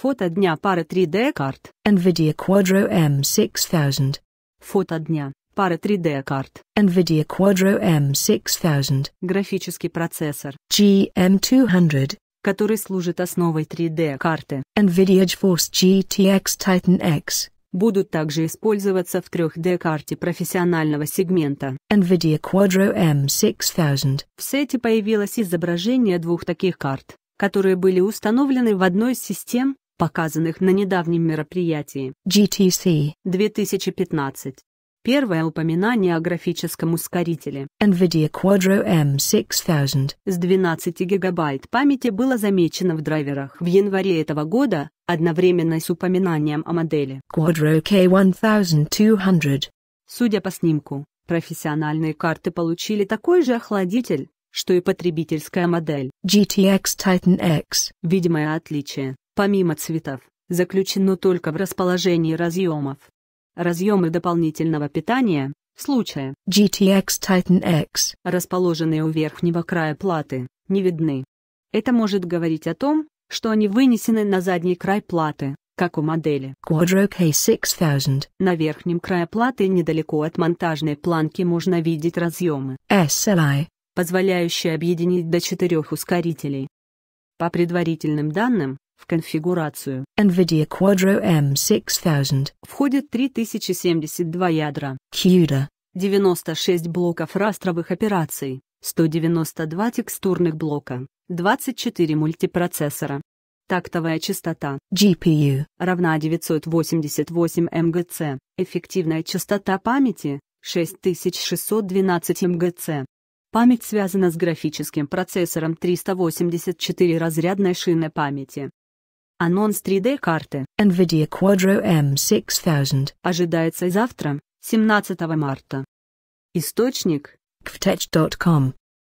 Фото дня пара 3D карт. NVIDIA Quadro M6000. Фото дня. Пара 3D карт. NVIDIA Quadro M6000. Графический процессор. GM200 который служит основой 3D-карты. NVIDIA GeForce GTX Titan X будут также использоваться в 3D-карте профессионального сегмента. NVIDIA Quadro M6000. В сете появилось изображение двух таких карт, которые были установлены в одной из систем, показанных на недавнем мероприятии GTC 2015. Первое упоминание о графическом ускорителе NVIDIA Quadro M6000 с 12 гигабайт памяти было замечено в драйверах в январе этого года, одновременно с упоминанием о модели Quadro K1200. Судя по снимку, профессиональные карты получили такой же охладитель, что и потребительская модель GTX Titan X. Видимое отличие помимо цветов, заключено только в расположении разъемов. Разъемы дополнительного питания, в случае GTX Titan X, расположенные у верхнего края платы, не видны. Это может говорить о том, что они вынесены на задний край платы, как у модели Quadro K6000. На верхнем крае платы недалеко от монтажной планки можно видеть разъемы SLI, позволяющие объединить до четырех ускорителей. По предварительным данным, в конфигурацию NVIDIA Quadro M6000 входит 3072 ядра CUDA, 96 блоков растровых операций, 192 текстурных блока, 24 мультипроцессора. Тактовая частота GPU равна 988 МГц, эффективная частота памяти 6612 МГц. Память связана с графическим процессором 384 разрядной шины памяти, Анонс 3D-карты NVIDIA Quadro M6000 ожидается завтра, 17 марта. Источник kvtech.com